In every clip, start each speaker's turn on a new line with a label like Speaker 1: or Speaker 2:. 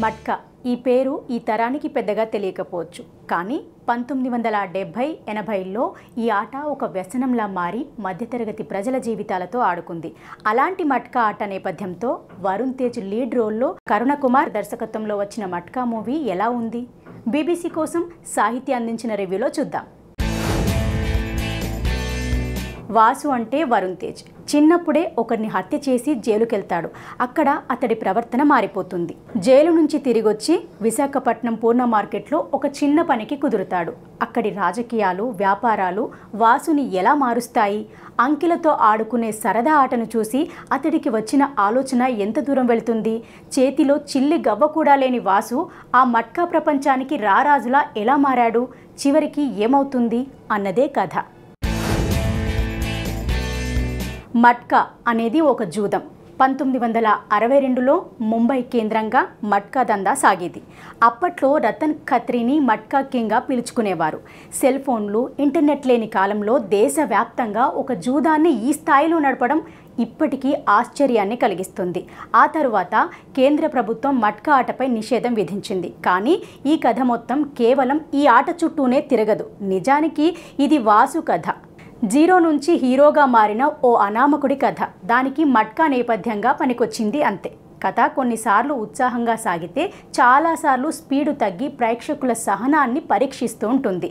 Speaker 1: మట్కా ఈ పేరు ఈ తరానికి పెద్దగా తెలియకపోవచ్చు కానీ పంతొమ్మిది వందల డెబ్భై ఎనభైలో ఈ ఆట ఒక వ్యసనంలా మారి మధ్యతరగతి ప్రజల జీవితాలతో ఆడుకుంది అలాంటి మట్కా ఆట నేపథ్యంతో వరుణ్ తేజ్ లీడ్ రోల్లో కరుణ కుమార్ దర్శకత్వంలో వచ్చిన మట్కా మూవీ ఎలా ఉంది బీబీసీ కోసం సాహిత్య అందించిన రివ్యూలో చూద్దాం వాసు అంటే వరుణ్ తేజ్ చిన్నప్పుడే ఒకరిని హత్య చేసి జైలుకెళ్తాడు అక్కడ అతడి ప్రవర్తన మారిపోతుంది జైలు నుంచి తిరిగొచ్చి విశాఖపట్నం పూర్ణ మార్కెట్లో ఒక చిన్న పనికి కుదురుతాడు అక్కడి రాజకీయాలు వ్యాపారాలు వాసుని ఎలా మారుస్తాయి అంకిలతో ఆడుకునే సరదా ఆటను చూసి అతడికి వచ్చిన ఆలోచన ఎంత దూరం వెళుతుంది చేతిలో చిల్లి గవ్వ కూడా లేని వాసు ఆ మట్కా ప్రపంచానికి రారాజులా ఎలా మారాడు చివరికి ఏమవుతుంది అన్నదే కథ మట్కా అనేది ఒక జూదం పంతొమ్మిది వందల అరవై రెండులో ముంబై కేంద్రంగా మట్కా దందా సాగేది అప్పట్లో రతన్ ఖత్రిని మట్కా కింగ్గా పిలుచుకునేవారు సెల్ ఫోన్లు ఇంటర్నెట్ లేని కాలంలో దేశవ్యాప్తంగా ఒక జూదాన్ని ఈ స్థాయిలో నడపడం ఇప్పటికీ ఆశ్చర్యాన్ని కలిగిస్తుంది ఆ తరువాత కేంద్ర ప్రభుత్వం మట్కా ఆటపై నిషేధం విధించింది కానీ ఈ కథ మొత్తం కేవలం ఈ ఆట చుట్టూనే తిరగదు నిజానికి ఇది వాసు కథ జీరో నుంచి హీరోగా మారిన ఓ అనామకుడి కథ దానికి మట్కా నేపథ్యంగా పనికొచ్చింది అంతే కథ కొన్నిసార్లు ఉత్సాహంగా సాగితే చాలాసార్లు స్పీడు తగ్గి ప్రేక్షకుల సహనాన్ని పరీక్షిస్తూ ఉంటుంది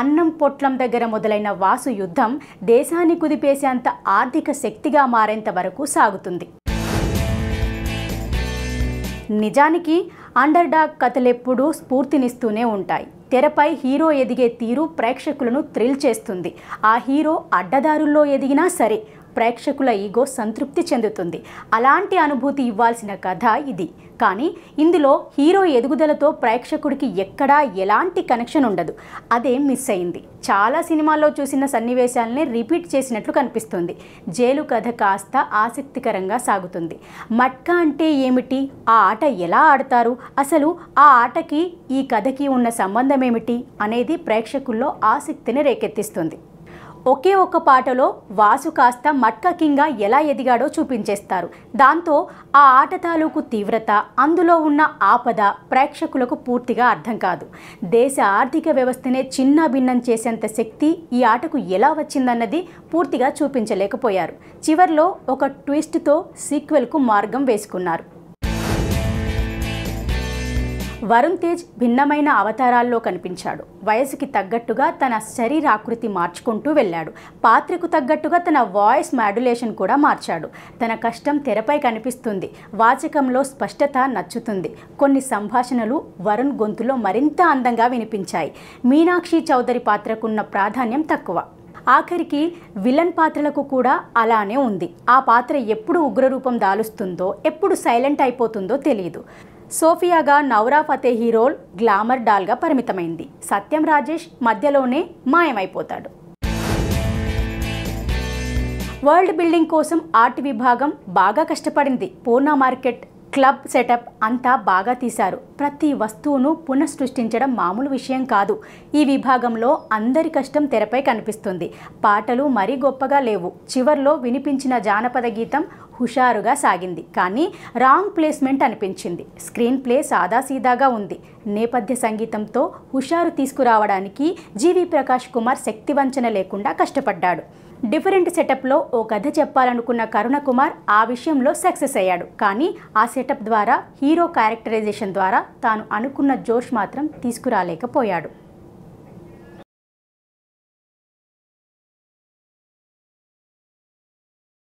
Speaker 1: అన్నం పొట్లం దగ్గర మొదలైన వాసు యుద్ధం దేశాన్ని కుదిపేసేంత ఆర్థిక శక్తిగా మారేంత వరకు సాగుతుంది నిజానికి అండర్ డాగ్ కథలెప్పుడూ స్ఫూర్తినిస్తూనే ఉంటాయి తెరపై హీరో ఎదిగే తీరు ప్రేక్షకులను థ్రిల్ చేస్తుంది ఆ హీరో అడ్డదారుల్లో ఎదిగినా సరే ప్రేక్షకుల ఈగో సంతృప్తి చెందుతుంది అలాంటి అనుభూతి ఇవ్వాల్సిన కథ ఇది కానీ ఇందులో హీరో ఎదుగుదలతో ప్రేక్షకుడికి ఎక్కడా ఎలాంటి కనెక్షన్ ఉండదు అదే మిస్ అయింది చాలా సినిమాల్లో చూసిన సన్నివేశాలని రిపీట్ చేసినట్లు కనిపిస్తుంది జైలు కథ కాస్త ఆసక్తికరంగా సాగుతుంది మట్కా అంటే ఏమిటి ఆ ఆట ఎలా ఆడతారు అసలు ఆ ఆటకి ఈ కథకి ఉన్న సంబంధం ఏమిటి అనేది ప్రేక్షకుల్లో ఆసక్తిని రేకెత్తిస్తుంది ఒకే ఒక్క పాటలో వాసు కాస్త మట్క కింగ్గా ఎలా ఎదిగాడో చూపించేస్తారు దాంతో ఆ ఆట తాలూకు తీవ్రత అందులో ఉన్న ఆపద ప్రేక్షకులకు పూర్తిగా అర్థం కాదు దేశ ఆర్థిక వ్యవస్థనే చిన్న భిన్నం చేసేంత శక్తి ఈ ఆటకు ఎలా వచ్చిందన్నది పూర్తిగా చూపించలేకపోయారు చివర్లో ఒక ట్విస్ట్తో సీక్వెల్కు మార్గం వేసుకున్నారు వరుణ్ తేజ్ భిన్నమైన అవతారాల్లో కనిపించాడు వయసుకి తగ్గట్టుగా తన శరీరాకృతి మార్చుకుంటూ వెళ్ళాడు పాత్రకు తగ్గట్టుగా తన వాయిస్ మాడ్యులేషన్ కూడా మార్చాడు తన కష్టం తెరపై కనిపిస్తుంది వాచకంలో స్పష్టత నచ్చుతుంది కొన్ని సంభాషణలు వరుణ్ గొంతులో మరింత అందంగా వినిపించాయి మీనాక్షి చౌదరి పాత్రకున్న ప్రాధాన్యం తక్కువ ఆఖరికి విలన్ పాత్రలకు కూడా అలానే ఉంది ఆ పాత్ర ఎప్పుడు ఉగ్రరూపం దాలుస్తుందో ఎప్పుడు సైలెంట్ అయిపోతుందో తెలియదు సోఫియాగా నవరా ఫతేహీ రోల్ గ్లామర్ డాల్గా పరిమితమైంది సత్యం రాజేష్ మధ్యలోనే మాయమైపోతాడు వరల్డ్ బిల్డింగ్ కోసం ఆర్ట్ విభాగం బాగా కష్టపడింది పూర్ణ మార్కెట్ క్లబ్ సెటప్ అంతా బాగా తీశారు ప్రతి వస్తువును పునఃసృష్టించడం మామూలు విషయం కాదు ఈ విభాగంలో అందరి కష్టం తెరపై కనిపిస్తుంది పాటలు మరీ గొప్పగా లేవు చివర్లో వినిపించిన జానపద గీతం హుషారుగా సాగింది కానీ రాంగ్ ప్లేస్మెంట్ అనిపించింది స్క్రీన్ ప్లే సాదాసీదాగా ఉంది నేపథ్య సంగీతంతో హుషారు తీసుకురావడానికి జీవి ప్రకాష్ కుమార్ శక్తి వంచన లేకుండా కష్టపడ్డాడు డిఫరెంట్ సెటప్లో ఓ కథ చెప్పాలనుకున్న కరుణ కుమార్ ఆ విషయంలో సక్సెస్ అయ్యాడు కానీ ఆ సెటప్ ద్వారా హీరో క్యారెక్టరైజేషన్ ద్వారా తాను అనుకున్న జోష్ మాత్రం తీసుకురాలేకపోయాడు